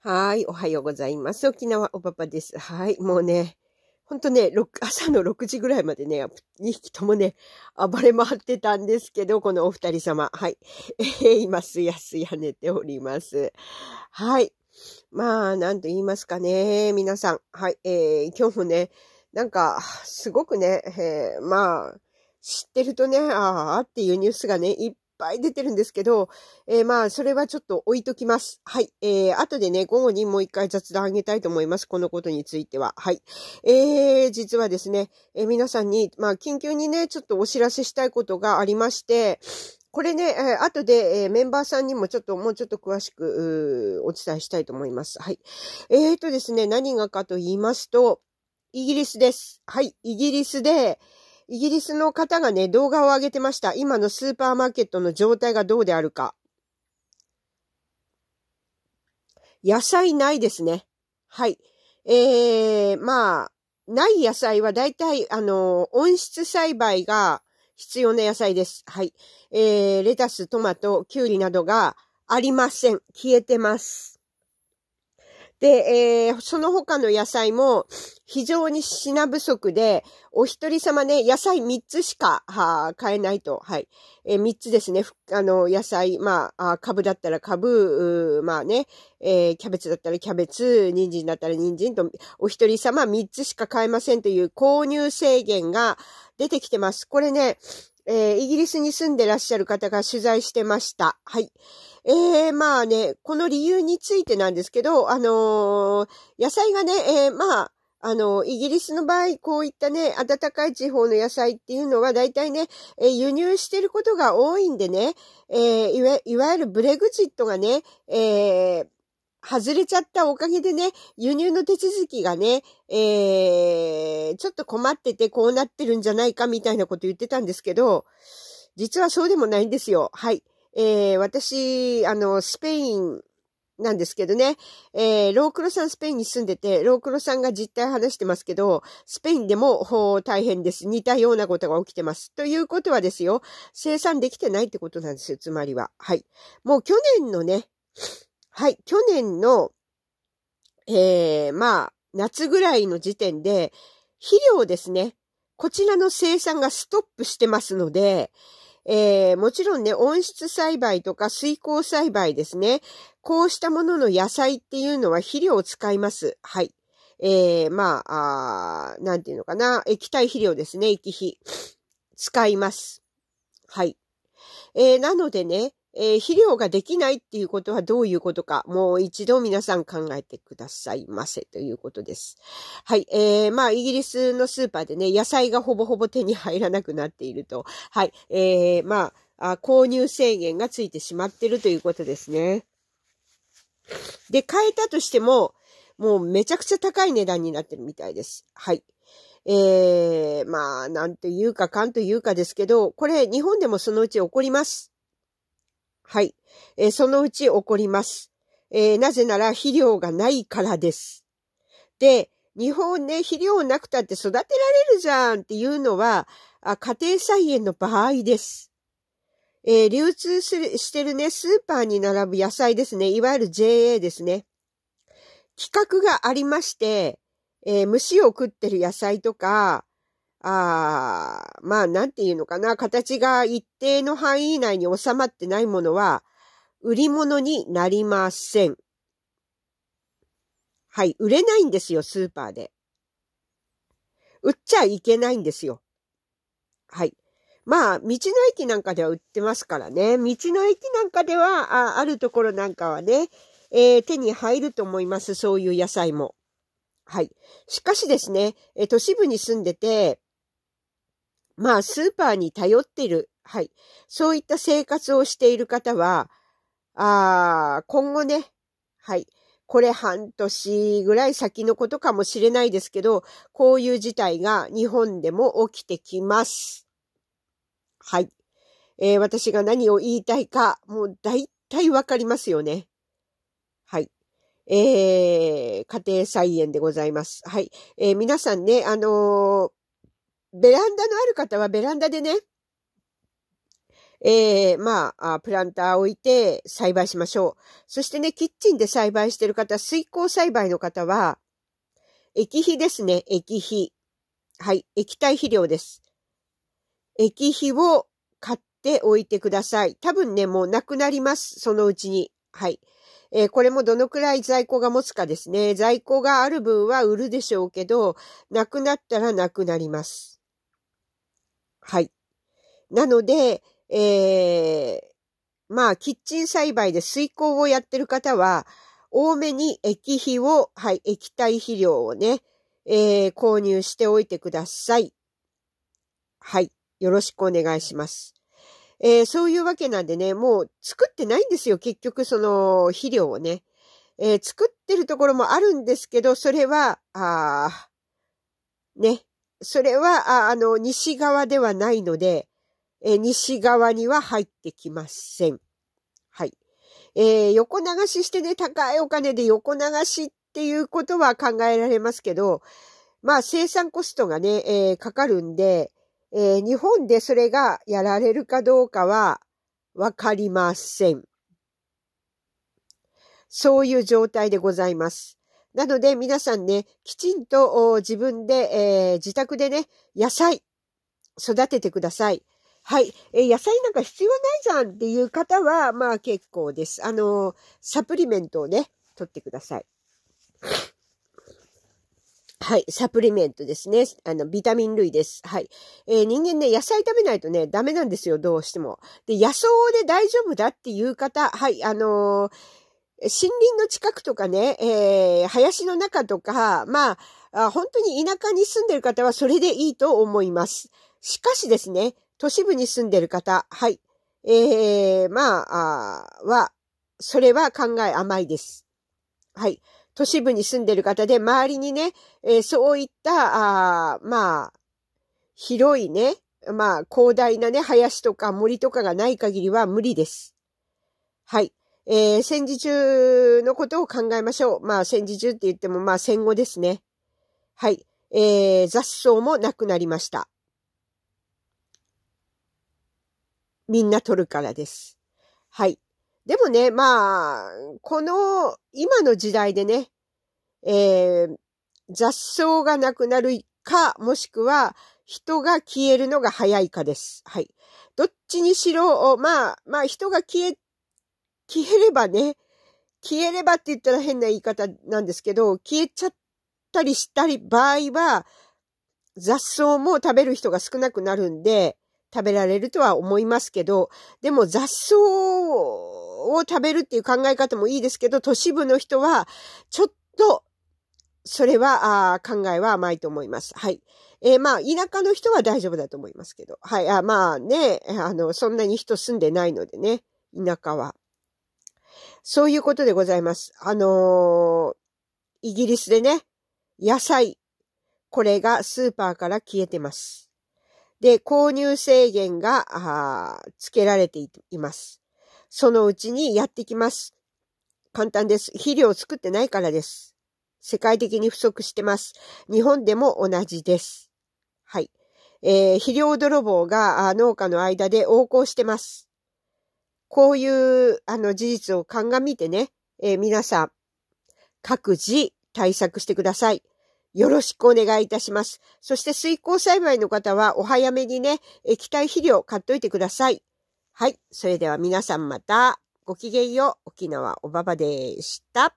はい、おはようございます。沖縄おばばです。はい、もうね、ほんとね、朝の6時ぐらいまでね、2匹ともね、暴れ回ってたんですけど、このお二人様。はい。えー、今、すやすや寝ております。はい。まあ、なんと言いますかね、皆さん。はい、えー、今日もね、なんか、すごくね、えー、まあ、知ってるとね、ああっていうニュースがね、いっぱい出てるんですけど、えー、まあ、それはちょっと置いときます。はい。えー、後でね、午後にもう一回雑談あげたいと思います。このことについては。はい。えー、実はですね、えー、皆さんに、まあ、緊急にね、ちょっとお知らせしたいことがありまして、これね、えー、後で、えー、メンバーさんにもちょっと、もうちょっと詳しく、お伝えしたいと思います。はい。えーとですね、何がかと言いますと、イギリスです。はい。イギリスで、イギリスの方がね、動画を上げてました。今のスーパーマーケットの状態がどうであるか。野菜ないですね。はい。えー、まあ、ない野菜は大体、あの、温室栽培が必要な野菜です。はい。えー、レタス、トマト、キュウリなどがありません。消えてます。で、えー、その他の野菜も非常に品不足で、お一人様ね、野菜3つしか、は買えないと。はい。えー、3つですね。あの、野菜、まあ、あ株だったら株、まあね、えー、キャベツだったらキャベツ、人参だったら人参と、お一人様3つしか買えませんという購入制限が出てきてます。これね、えー、イギリスに住んでらっしゃる方が取材してました。はい。えー、まあね、この理由についてなんですけど、あのー、野菜がね、えー、まあ、あの、イギリスの場合、こういったね、暖かい地方の野菜っていうのが大体ね、えー、輸入してることが多いんでね、えー、いわゆるブレグジットがね、えー外れちゃったおかげでね、輸入の手続きがね、えー、ちょっと困っててこうなってるんじゃないかみたいなこと言ってたんですけど、実はそうでもないんですよ。はい。えー、私、あの、スペインなんですけどね、えー、ロークロさんスペインに住んでて、ロークロさんが実態話してますけど、スペインでも大変です。似たようなことが起きてます。ということはですよ、生産できてないってことなんですよ、つまりは。はい。もう去年のね、はい、去年の、えー、まあ、夏ぐらいの時点で、肥料ですね。こちらの生産がストップしてますので、えー、もちろんね、温室栽培とか水耕栽培ですね。こうしたものの野菜っていうのは肥料を使います。はい。えー、まあ、あなんていうのかな。液体肥料ですね。液肥。使います。はい。えー、なのでね、えー、肥料ができないっていうことはどういうことか、もう一度皆さん考えてくださいませということです。はい。えー、まあ、イギリスのスーパーでね、野菜がほぼほぼ手に入らなくなっていると。はい。えー、まあ、購入制限がついてしまってるということですね。で、変えたとしても、もうめちゃくちゃ高い値段になってるみたいです。はい。えー、まあ、なんというか、かんというかですけど、これ、日本でもそのうち起こります。はい。えー、そのうち起こります。えー、なぜなら肥料がないからです。で、日本ね、肥料なくたって育てられるじゃんっていうのは、あ家庭菜園の場合です。えー、流通する、してるね、スーパーに並ぶ野菜ですね。いわゆる JA ですね。規格がありまして、えー、虫を食ってる野菜とか、ああ、まあ、なんていうのかな、形が一定の範囲内に収まってないものは、売り物になりません。はい、売れないんですよ、スーパーで。売っちゃいけないんですよ。はい。まあ、道の駅なんかでは売ってますからね。道の駅なんかでは、ああるところなんかはね、えー、手に入ると思います、そういう野菜も。はい。しかしですね、え都市部に住んでて、まあ、スーパーに頼ってる、はい。そういった生活をしている方は、ああ、今後ね、はい。これ半年ぐらい先のことかもしれないですけど、こういう事態が日本でも起きてきます。はい。えー、私が何を言いたいか、もう大体わかりますよね。はい。えー、家庭菜園でございます。はい。えー、皆さんね、あのベランダのある方はベランダでね、ええー、まあ、プランター置いて栽培しましょう。そしてね、キッチンで栽培してる方、水耕栽培の方は、液肥ですね、液肥。はい、液体肥料です。液肥を買っておいてください。多分ね、もうなくなります、そのうちに。はい。えー、これもどのくらい在庫が持つかですね。在庫がある分は売るでしょうけど、なくなったらなくなります。はい。なので、えー、まあ、キッチン栽培で水耕をやってる方は、多めに液肥を、はい、液体肥料をね、えー、購入しておいてください。はい。よろしくお願いします。えー、そういうわけなんでね、もう作ってないんですよ。結局その肥料をね。えー、作ってるところもあるんですけど、それは、あね、それは、あの、西側ではないので、えー、西側には入ってきません。はい。えー、横流ししてね、高いお金で横流しっていうことは考えられますけど、まあ、生産コストがね、えー、かかるんで、え日本でそれがやられるかどうかはわかりません。そういう状態でございます。なので皆さんね、きちんと自分で、えー、自宅でね、野菜育ててください。はい。えー、野菜なんか必要ないじゃんっていう方は、まあ結構です。あのー、サプリメントをね、取ってください。はい。サプリメントですね。あの、ビタミン類です。はい。えー、人間ね、野菜食べないとね、ダメなんですよ。どうしても。で、野草で大丈夫だっていう方、はい。あのー森林の近くとかね、えー、林の中とか、まあ、本当に田舎に住んでる方はそれでいいと思います。しかしですね、都市部に住んでる方、はい、えー、まあは、それは考え甘いです。はい。都市部に住んでる方で、周りにね、えー、そういった、あまあ、広いね、まあ、広大なね、林とか森とかがない限りは無理です。はい。えー、戦時中のことを考えましょう。まあ、戦時中って言っても、まあ、戦後ですね。はい。えー、雑草もなくなりました。みんな取るからです。はい。でもね、まあ、この、今の時代でね、えー、雑草がなくなるか、もしくは、人が消えるのが早いかです。はい。どっちにしろ、まあ、まあ人が消え消えればね、消えればって言ったら変な言い方なんですけど、消えちゃったりしたり場合は、雑草も食べる人が少なくなるんで、食べられるとは思いますけど、でも雑草を食べるっていう考え方もいいですけど、都市部の人は、ちょっと、それは、あ考えは甘いと思います。はい。えー、まあ、田舎の人は大丈夫だと思いますけど。はい。あまあね、あの、そんなに人住んでないのでね、田舎は。そういうことでございます。あのー、イギリスでね、野菜、これがスーパーから消えてます。で、購入制限が、付けられています。そのうちにやってきます。簡単です。肥料を作ってないからです。世界的に不足してます。日本でも同じです。はい。えー、肥料泥棒が農家の間で横行してます。こういうあの事実を鑑みてね、えー、皆さん、各自対策してください。よろしくお願いいたします。そして水耕栽培の方はお早めにね、液体肥料買っといてください。はい。それでは皆さんまたごきげんよう。沖縄おばばでした。